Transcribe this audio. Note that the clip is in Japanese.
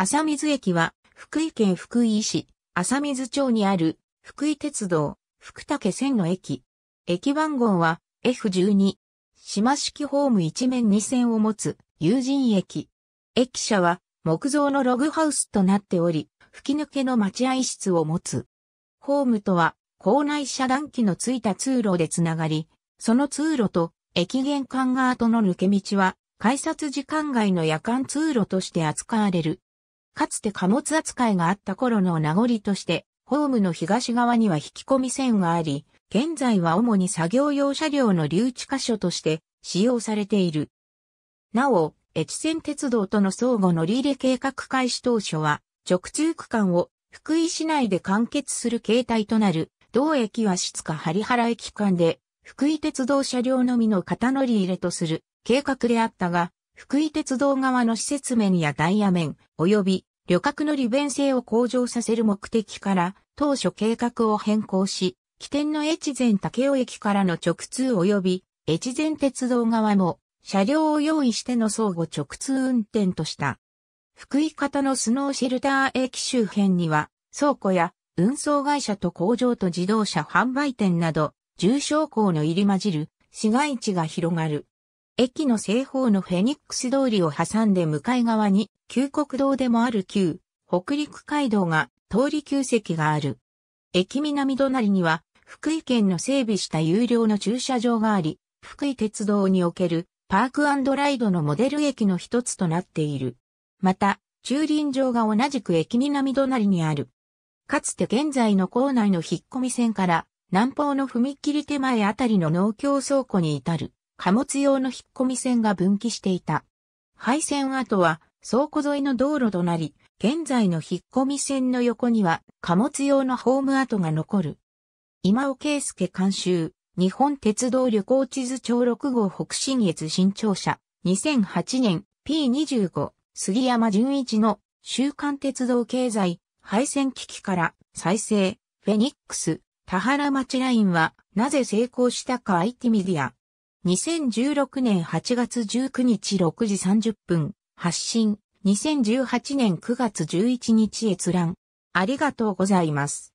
浅水駅は、福井県福井市、浅水町にある、福井鉄道、福武線の駅。駅番号は、F12。島式ホーム一面二線を持つ、友人駅。駅舎は、木造のログハウスとなっており、吹き抜けの待合室を持つ。ホームとは、校内遮断機のついた通路でつながり、その通路と、駅玄関側との抜け道は、改札時間外の夜間通路として扱われる。かつて貨物扱いがあった頃の名残として、ホームの東側には引き込み線があり、現在は主に作業用車両の留置箇所として使用されている。なお、越前鉄道との相互乗り入れ計画開始当初は、直通区間を福井市内で完結する形態となる、同駅は質か針原駅間で、福井鉄道車両のみの型乗り入れとする計画であったが、福井鉄道側の施設面やダイヤ面、及び旅客の利便性を向上させる目的から当初計画を変更し、起点の越前竹雄駅からの直通及び越前鉄道側も車両を用意しての相互直通運転とした。福井方のスノーシェルター駅周辺には倉庫や運送会社と工場と自動車販売店など重症工の入り混じる市街地が広がる。駅の西方のフェニックス通りを挟んで向かい側に旧国道でもある旧、北陸街道が通り旧跡がある。駅南隣には、福井県の整備した有料の駐車場があり、福井鉄道におけるパークライドのモデル駅の一つとなっている。また、駐輪場が同じく駅南隣にある。かつて現在の構内の引っ込み線から南方の踏切手前あたりの農協倉庫に至る貨物用の引っ込み線が分岐していた。廃線跡は倉庫沿いの道路となり、現在の引っ込み線の横には貨物用のホーム跡が残る。今尾圭介監修、日本鉄道旅行地図帳6号北信越新庁舎、2008年 P25 杉山純一の週刊鉄道経済廃線危機から再生、フェニックス、田原町ラインはなぜ成功したか IT メディア。2016年8月19日6時30分、発信、2018年9月11日閲覧。ありがとうございます。